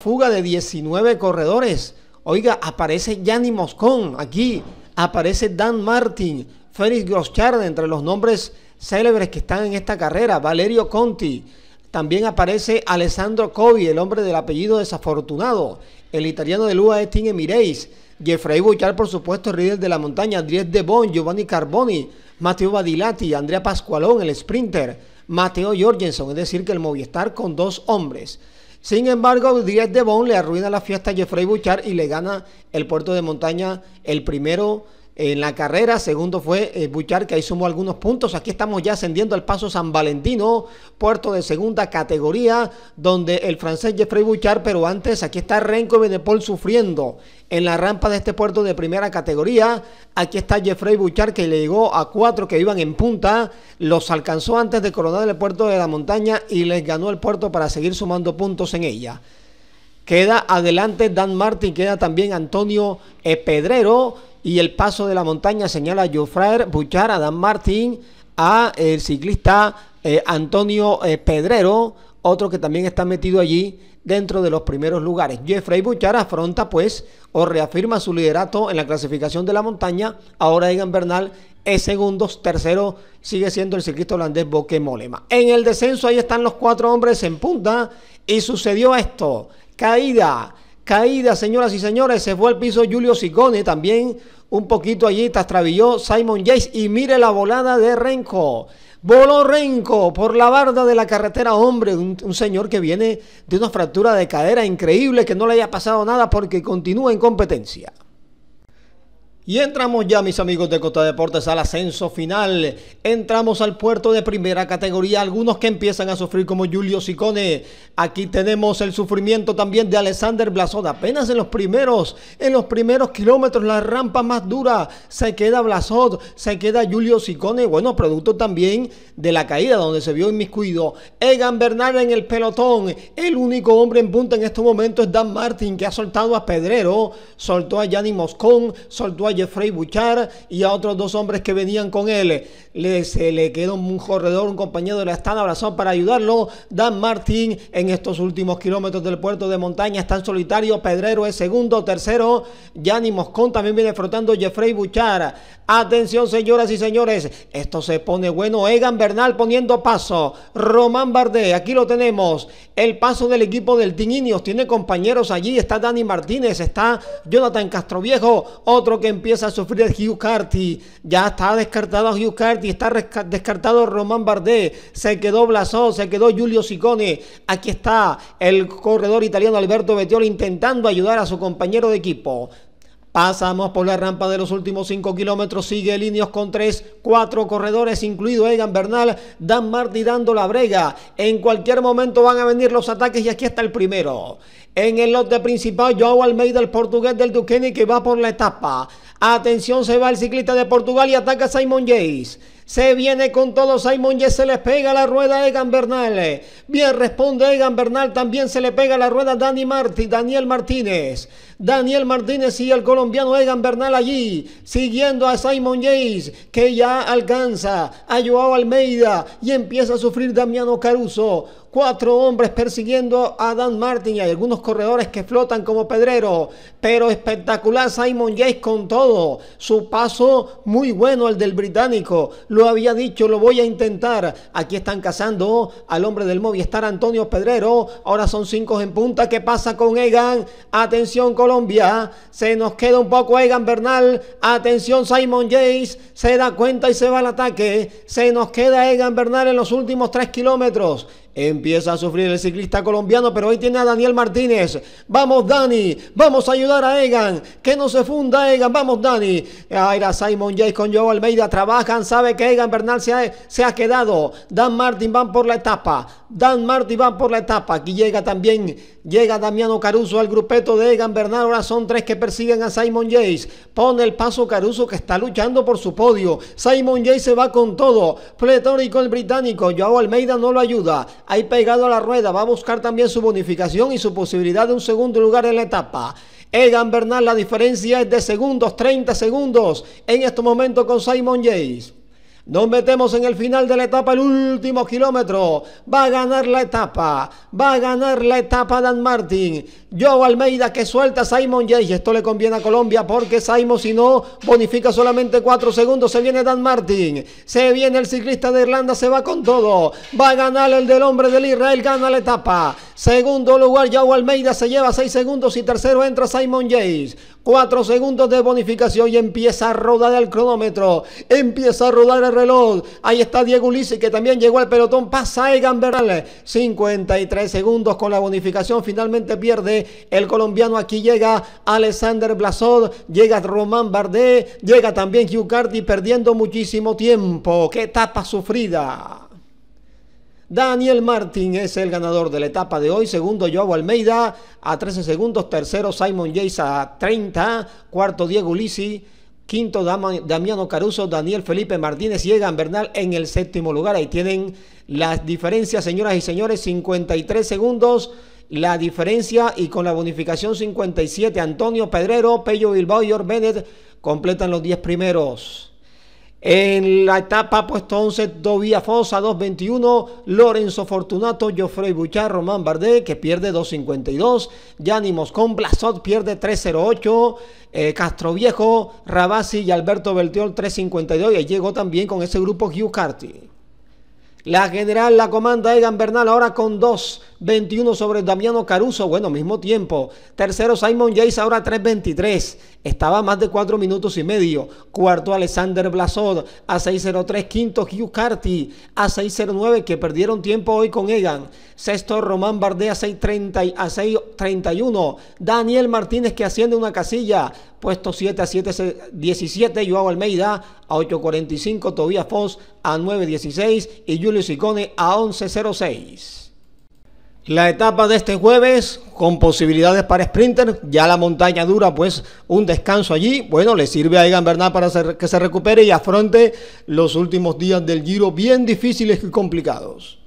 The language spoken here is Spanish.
fuga de 19 corredores. Oiga, aparece Gianni Moscón aquí, aparece Dan Martin, Félix Groschard, entre los nombres célebres que están en esta carrera, Valerio Conti. También aparece Alessandro Covi, el hombre del apellido desafortunado, el italiano del UAE Team Emirates, Jeffrey Buchar, por supuesto, líder de la montaña, Andrés Debon, Giovanni Carboni, Matteo Badilati, Andrea Pascualón, el sprinter, Mateo Jorgensen, es decir, que el Movistar con dos hombres. Sin embargo, Díaz de Bon le arruina la fiesta a Jeffrey Buchar y le gana el puerto de montaña el primero en la carrera. Segundo fue eh, Buchar, que ahí sumó algunos puntos. Aquí estamos ya ascendiendo al paso San Valentino, puerto de segunda categoría, donde el francés Jeffrey Buchar, pero antes aquí está Renko Benepol sufriendo en la rampa de este puerto de primera categoría. Aquí está Jeffrey Buchar, que le llegó a cuatro que iban en punta. Los alcanzó antes de coronar el puerto de la montaña y les ganó el puerto para seguir sumando puntos en ella. Queda adelante Dan Martin, queda también Antonio eh, Pedrero y el paso de la montaña señala jeffrey Buchar, Dan Martín, a el ciclista eh, Antonio eh, Pedrero, otro que también está metido allí dentro de los primeros lugares. Jeffrey Buchar afronta pues o reafirma su liderato en la clasificación de la montaña. Ahora Egan Bernal es segundo. tercero sigue siendo el ciclista holandés Boque Molema. En el descenso ahí están los cuatro hombres en punta y sucedió esto. Caída caída, señoras y señores. Se fue al piso Julio Sigone, también un poquito allí trastrabilló Simon Yates. Y mire la volada de Renko. Voló Renko por la barda de la carretera, hombre, un, señor que viene de una fractura de cadera increíble, que no le haya pasado nada porque continúa en competencia. Y entramos ya, mis amigos de Costa Deportes, al ascenso final. Entramos al puerto de primera categoría. Algunos que empiezan a sufrir, como Julio Sicone. Aquí tenemos el sufrimiento también de Alexander Blasot. Apenas en los primeros, en los primeros kilómetros, la rampa más dura. Se queda Blasot, se queda Julio Sicone. Bueno, producto también de la caída, donde se vio inmiscuido. Egan Bernal en el pelotón. El único hombre en punta en este momento es Dan Martin, que ha soltado a Pedrero, soltó a Yanni Moscón, soltó a Jeffrey Buchar y a otros dos hombres que venían con él. Le, se le quedó un corredor, un compañero de la Estana Brazón para ayudarlo. Dan Martín en estos últimos kilómetros del puerto de montaña está en solitario. Pedrero es segundo, tercero. Yanni Moscón también viene frotando Jeffrey Buchar. Atención, señoras y señores. Esto se pone bueno. Egan Bernal poniendo paso. Román Bardet, aquí lo tenemos. El paso del equipo del Team Tiene compañeros allí. Está Dani Martínez, está Jonathan Castroviejo. Otro que empieza empieza a sufrir Hugh Carty, ya está descartado Hugh Carty, está descartado Román Bardet, se quedó Blasón, se quedó Julio Sicone, aquí está el corredor italiano Alberto Bettioli intentando ayudar a su compañero de equipo. Pasamos por la rampa de los últimos 5 kilómetros, sigue líneas con 3, 4 corredores, incluido Egan Bernal, Dan Martí dando la brega. En cualquier momento van a venir los ataques y aquí está el primero. En el lote principal, Joao Almeida, el portugués del Duqueni que va por la etapa. Atención, se va el ciclista de Portugal y ataca Simon Yates. Se viene con todo Simon Yates, se les pega la rueda a Egan Bernal. Bien responde Egan Bernal, también se le pega la rueda a Dani Martí, Daniel Martínez. Daniel Martínez y el colombiano Egan Bernal allí, siguiendo a Simon Yates, que ya alcanza a Joao Almeida y empieza a sufrir Damiano Caruso. Cuatro hombres persiguiendo a Dan Martin y hay algunos corredores que flotan como pedrero. Pero espectacular Simon Yates con todo. Su paso muy bueno el del británico. Lo había dicho, lo voy a intentar. Aquí están cazando al hombre del Movistar Antonio Pedrero. Ahora son cinco en punta. ¿Qué pasa con Egan? Atención con Colombia. Se nos queda un poco Egan Bernal. Atención, Simon Jace. Se da cuenta y se va al ataque. Se nos queda Egan Bernal en los últimos tres kilómetros. Empieza a sufrir el ciclista colombiano, pero hoy tiene a Daniel Martínez. Vamos, Dani. Vamos a ayudar a Egan. Que no se funda Egan. Vamos, Dani. Aira Simon Jace con Joao Almeida. Trabajan. Sabe que Egan Bernal se ha, quedado. Dan Martin van por la etapa. Dan Martin van por la etapa. Aquí llega también. Llega Damiano Caruso al grupeto de Egan Bernal. Ahora son tres que persiguen a Simon Jace. Pone el paso Caruso que está luchando por su podio. Simon Jace se va con todo. Pletórico el británico. Joao Almeida no lo ayuda ahí pegado a la rueda, va a buscar también su bonificación y su posibilidad de un segundo lugar en la etapa. Egan Bernal, la diferencia es de segundos, 30 segundos en este momento con Simon Yates. Nos metemos en el final de la etapa, el último kilómetro. Va a ganar la etapa. Va a ganar la etapa Dan Martin. Joe Almeida que suelta a Simon Yates. Esto le conviene a Colombia porque Simon, si no, bonifica solamente 4 segundos. Se viene Dan Martin. Se viene el ciclista de Irlanda. Se va con todo. Va a ganar el del hombre del Israel. Gana la etapa. Segundo lugar, Joe Almeida se lleva 6 segundos. Y tercero entra Simon Yates. 4 segundos de bonificación y empieza a rodar el cronómetro. Empieza a rodar el reloj. Ahí está Diego Ulisi que también llegó al pelotón. Pasa Egan Bernal. 53 segundos con la bonificación. Finalmente pierde el colombiano aquí llega Alexander Blazod llega Román Bardet, llega también Carty perdiendo muchísimo tiempo. ¡Qué etapa sufrida! Daniel Martín es el ganador de la etapa de hoy. Segundo, Joao Almeida a 13 segundos. Tercero, Simon Yates a 30. Cuarto, Diego Lisi. Quinto, Damiano Caruso. Daniel Felipe Martínez Llega Bernal en el séptimo lugar. Ahí tienen las diferencias, señoras y señores. 53 segundos la diferencia y con la bonificación 57, Antonio Pedrero, Pello Bilbao y Orbenet completan los 10 primeros. En la etapa puesto 11, Dovía Fosa 2.21, Lorenzo Fortunato, Geoffrey Buchar, Román Bardet que pierde 2.52, Gianni Moscón, Blasot pierde 3.08, eh, Castro Viejo, Rabasi y Alberto Beltiol 3.52 y ahí llegó también con ese grupo Hugh Carty. La general la comanda Egan Bernal ahora con 2. 21 sobre Damiano Caruso, bueno, mismo tiempo. Tercero, Simon Yates, ahora 3.23. Estaba más de 4 minutos y medio. Cuarto, Alexander Blasod a 6.03. Quinto, Hugh Carty a 6.09, que perdieron tiempo hoy con Egan. Sexto, Román Bardet a 6.30 a 6.31. Daniel Martínez, que asciende una casilla. Puesto 7 a 17. Joao Almeida a 8.45. Tobias Foss a 9.16. Y Julio Sicone a 11.06. La etapa de este jueves con posibilidades para sprinter, ya la montaña dura, pues un descanso allí, bueno, le sirve a Egan Bernal para que se recupere y afronte los últimos días del Giro bien difíciles y complicados.